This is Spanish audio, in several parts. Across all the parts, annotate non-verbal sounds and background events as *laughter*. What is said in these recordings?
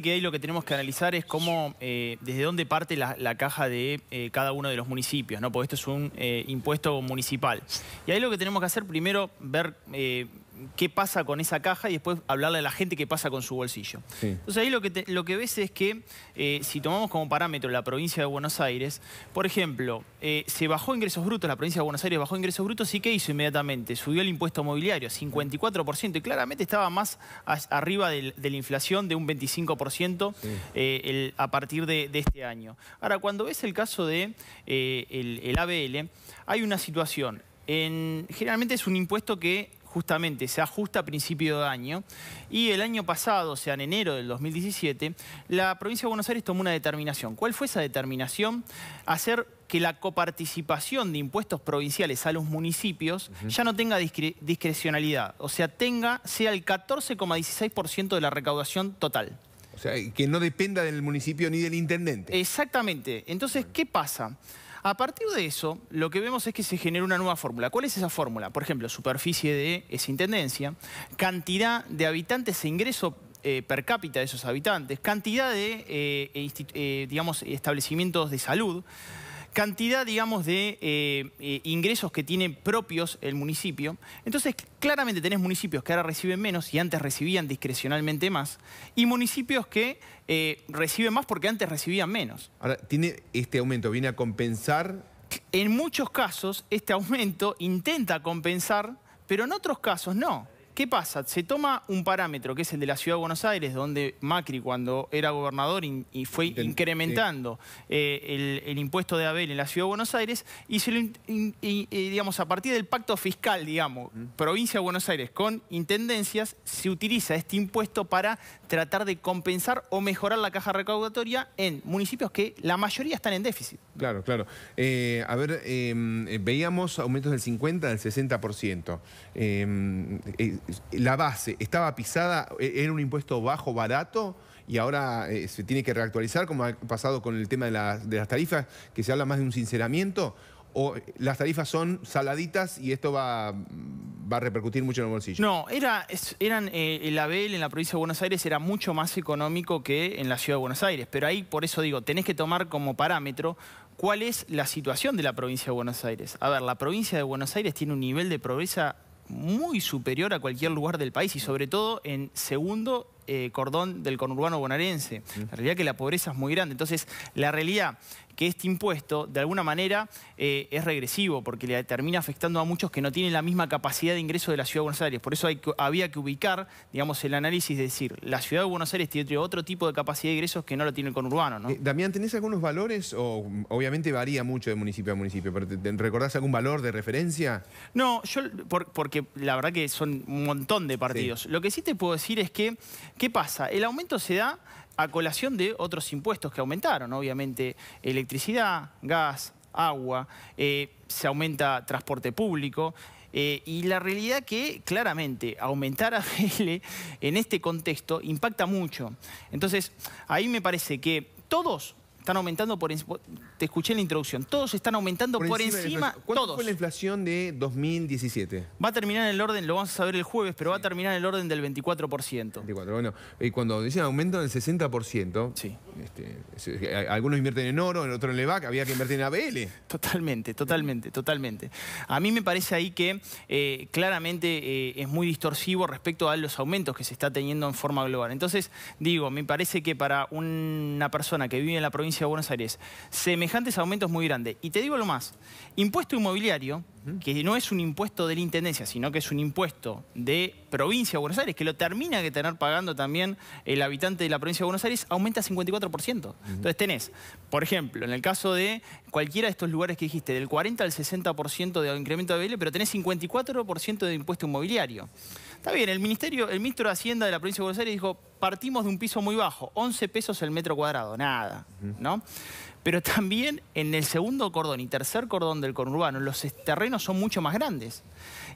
que ahí lo que tenemos que analizar es cómo, eh, desde dónde parte la, caja de eh, cada uno de los municipios, ¿no? Porque esto es un eh, impuesto municipal. Y ahí lo que tenemos que hacer primero, ver qué pasa con esa caja y después hablarle a la gente qué pasa con su bolsillo. Entonces ahí lo que, lo que ves es que eh, si tomamos como parámetro la provincia de Buenos Aires, por ejemplo, eh, se bajó ingresos brutos, la provincia de Buenos Aires bajó ingresos brutos y ¿qué hizo inmediatamente? Subió el impuesto mobiliario, 54%, y claramente estaba más arriba de la inflación de un 25% eh, a partir de, este año. Ahora, cuando ves el caso de el, ABL, hay una situación. En, generalmente es un impuesto que justamente se ajusta a principio de año y el año pasado, o sea, en enero del 2017, la provincia de Buenos Aires tomó una determinación. ¿Cuál fue esa determinación? Hacer que la coparticipación de impuestos provinciales a los municipios ya no tenga discrecionalidad, o sea, tenga sea el 14,16% de la recaudación total. O sea, que no dependa del municipio ni del intendente. Exactamente. Entonces, ¿qué pasa? A partir de eso, lo que vemos es que se genera una nueva fórmula. ¿Cuál es esa fórmula? Por ejemplo, superficie de esa intendencia, cantidad de habitantes e ingreso eh, per cápita de esos habitantes, cantidad de eh, e eh, digamos, establecimientos de salud, cantidad, digamos, de eh, eh, ingresos que tiene propios el municipio. Entonces, claramente tenés municipios que ahora reciben menos y antes recibían discrecionalmente más, y municipios que eh, reciben más porque antes recibían menos. Ahora, ¿tiene este aumento? ¿Viene a compensar? En muchos casos, este aumento intenta compensar, pero en otros casos no. ¿Qué pasa? Se toma un parámetro que es el de la Ciudad de Buenos Aires, donde Macri cuando era gobernador y fue incrementando eh, el, impuesto de Abel en la Ciudad de Buenos Aires y eh, digamos, a partir del pacto fiscal, digamos, provincia de Buenos Aires con intendencias, se utiliza este impuesto para tratar de compensar o mejorar la caja recaudatoria en municipios que la mayoría están en déficit. Claro, claro. Eh, a ver, em, veíamos aumentos del 50, del 60% la base estaba pisada, e-, era un impuesto bajo, barato, y ahora eh, se tiene que reactualizar, como ha pasado con el tema de, las tarifas, que se habla más de un sinceramiento, o eh, las tarifas son saladitas y esto va, va a repercutir mucho en el bolsillo. No, era, eran, eh, el Abel en la provincia de Buenos Aires era mucho más económico que en la ciudad de Buenos Aires, pero ahí por eso digo, tenés que tomar como parámetro cuál es la situación de la provincia de Buenos Aires. A ver, la provincia de Buenos Aires tiene un nivel de pobreza muy superior a cualquier lugar del país y sobre todo en segundo eh, cordón del conurbano bonaerense. La realidad que la pobreza es muy grande. Entonces, la realidad que este impuesto, de alguna manera, eh, es regresivo, porque le termina afectando a muchos que no tienen la misma capacidad de ingreso de la Ciudad de Buenos Aires. Por eso había que ubicar, digamos, el análisis, de decir, la Ciudad de Buenos Aires tiene otro tipo de capacidad de ingresos que no lo tiene el conurbano, ¿no? Eh, Damián, ¿tenés algunos valores? O obviamente varía mucho de municipio a municipio, pero recordás algún valor de referencia? No, yo, porque la verdad que son un montón de partidos. Lo que sí te puedo decir es que ¿Qué pasa? El aumento se da a colación de otros impuestos que aumentaron, obviamente electricidad, gas, agua, eh, se aumenta transporte público. Eh, y la realidad que claramente aumentar a GL en este contexto impacta mucho. Entonces, ahí me parece que todos están aumentando por... Te escuché en la introducción. Todos están aumentando por, encima... encima fue la inflación de 2017? Va a terminar en el orden, lo vamos a saber el jueves, pero va a terminar en el orden del 24%. 24, bueno. Y cuando dicen aumento del 60%, sí. Este, eh, algunos invierten en oro, en otro en LEVAC, había que invertir en ABL. Totalmente, totalmente, totalmente. A mí me parece ahí que eh, claramente eh, es muy distorsivo respecto a los aumentos que se está teniendo en forma global. Entonces, digo, me parece que para una persona que vive en la provincia de Buenos Aires. Semejantes aumentos muy grandes. Y te digo lo más, impuesto inmobiliario, que no es un impuesto de la Intendencia, sino que es un impuesto de provincia de Buenos Aires, que lo termina que tener pagando también el habitante de la provincia de Buenos Aires, aumenta 54%. Entonces tenés, por ejemplo, en el caso de cualquiera de estos lugares que dijiste, del 40 al 60% de incremento de BL, pero tenés 54% de impuesto inmobiliario. Está bien, el ministerio, el ministro de Hacienda de la provincia de Buenos Aires dijo, partimos de un piso muy bajo, 11 pesos el metro cuadrado, nada, ¿no? Pero también en el segundo cordón y tercer cordón del conurbano, los terrenos son mucho más grandes.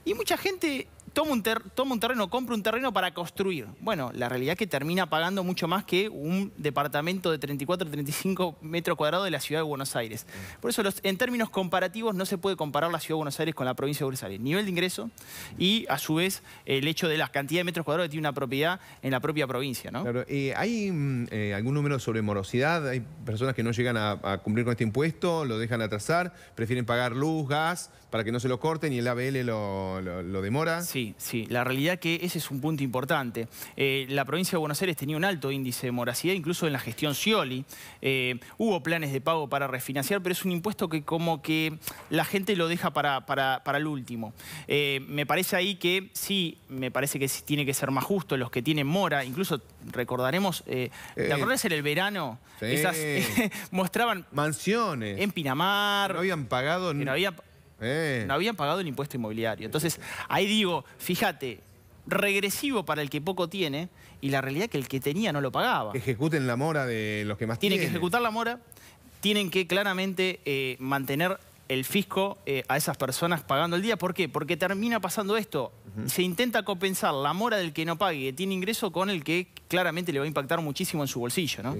Y mucha gente toma un, terreno, compra un terreno para construir. Bueno, la realidad es que termina pagando mucho más que un departamento de 34, 35 metros cuadrados de la ciudad de Buenos Aires. Por eso, en términos comparativos, no se puede comparar la ciudad de Buenos Aires con la provincia de Buenos Aires. Nivel de ingreso y, a su vez, el hecho de la cantidad de metros cuadrados que tiene una propiedad en la propia provincia. ¿no? Claro. Eh, ¿Hay mm, eh, algún número sobre morosidad? ¿Hay personas que no llegan a, cumplir con este impuesto, lo dejan atrasar, prefieren pagar luz, gas, para que no se lo corten y el ABL lo demora? Sí, Sí, La realidad que ese es un punto importante. Eh, la provincia de Buenos Aires tenía un alto índice de moracidad, incluso en la gestión Scioli. Eh, hubo planes de pago para refinanciar, pero es un impuesto que como que la gente lo deja para, para, el último. Eh, me parece ahí que sí, me parece que tiene que ser más justo los que tienen mora. Incluso recordaremos, ¿te acordás en el verano? *laughs* mostraban... Mansiones. En Pinamar. No habían pagado... ni. Eh. No habían pagado el impuesto inmobiliario. Entonces, ahí digo, fíjate, regresivo para el que poco tiene y la realidad es que el que tenía no lo pagaba. Ejecuten la mora de los que más tienen. Tienen que ejecutar la mora, tienen que claramente eh, mantener el fisco eh, a esas personas pagando el día. ¿Por qué? Porque termina pasando esto. Se intenta compensar la mora del que no pague, que tiene ingreso, con el que claramente le va a impactar muchísimo en su bolsillo. ¿no?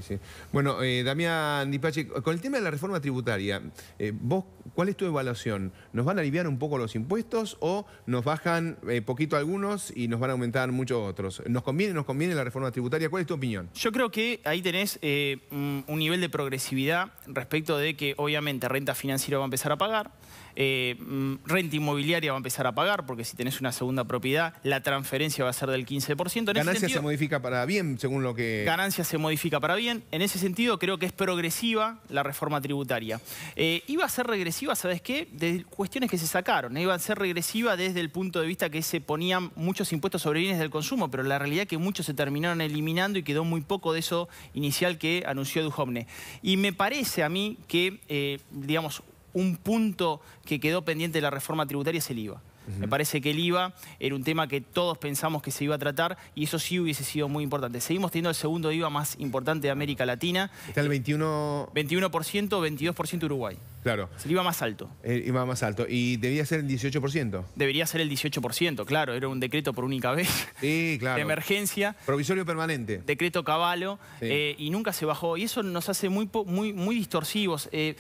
Bueno, eh, Damián Dipache, con el tema de la reforma tributaria, eh, vos, ¿cuál es tu evaluación? ¿Nos van a aliviar un poco los impuestos o nos bajan poquito algunos y nos van a aumentar muchos otros? ¿Nos conviene nos conviene la reforma tributaria? ¿Cuál es tu opinión? Yo creo que ahí tenés un nivel de progresividad respecto de que obviamente renta financiera va a empezar a pagar. Eh, mm, renta inmobiliaria va a empezar a pagar, porque si tenés una segunda propiedad, la transferencia va a ser del 15%. En ganancia se modifica para bien, según lo que... Ganancia se modifica para bien. En ese sentido, creo que es progresiva la reforma tributaria. Eh, iba a ser regresiva, ¿sabes qué? De cuestiones que se sacaron. ¿eh? Iba a ser regresiva desde el punto de vista que se ponían muchos impuestos sobre bienes del consumo, pero la realidad es que muchos se terminaron eliminando y quedó muy poco de eso inicial que anunció Duhovne. Y me parece a mí que, digamos, un punto que quedó pendiente de la reforma tributaria es el IVA. Me parece que el IVA era un tema que todos pensamos que se iba a tratar y eso sí hubiese sido muy importante. Seguimos teniendo el segundo IVA más importante de América Latina. Está el 21... 21%, 22% Uruguay. Claro. Se iba más alto. Eh, iba más alto. ¿Y debía ser el 18%? Debería ser el 18%, claro. Era un decreto por única vez. Sí, claro. De emergencia. Provisorio permanente. Decreto caballo. Eh, y nunca se bajó. Y eso nos hace muy, muy, muy distorsivos. Eh,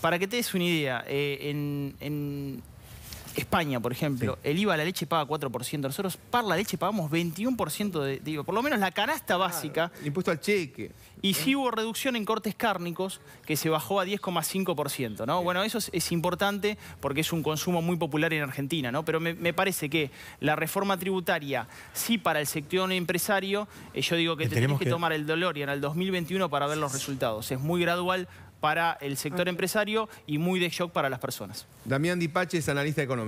para que te des una idea, en, España, por ejemplo, el IVA a la leche paga 4%, nosotros para la leche pagamos 21% de, digo, IVA, por lo menos la canasta básica. impuesto al cheque. Y sí hubo reducción en cortes cárnicos, que se bajó a 10,5%, ¿no? Bueno, eso es, importante porque es un consumo muy popular en Argentina, ¿no? Pero me, parece que la reforma tributaria, sí para el sector empresario, eh, yo digo que, tenemos que, tomar el dolor y en el 2021 para ver los resultados. Es muy gradual para el sector ah. empresario y muy de shock para las personas. Damián Dipache analista económico.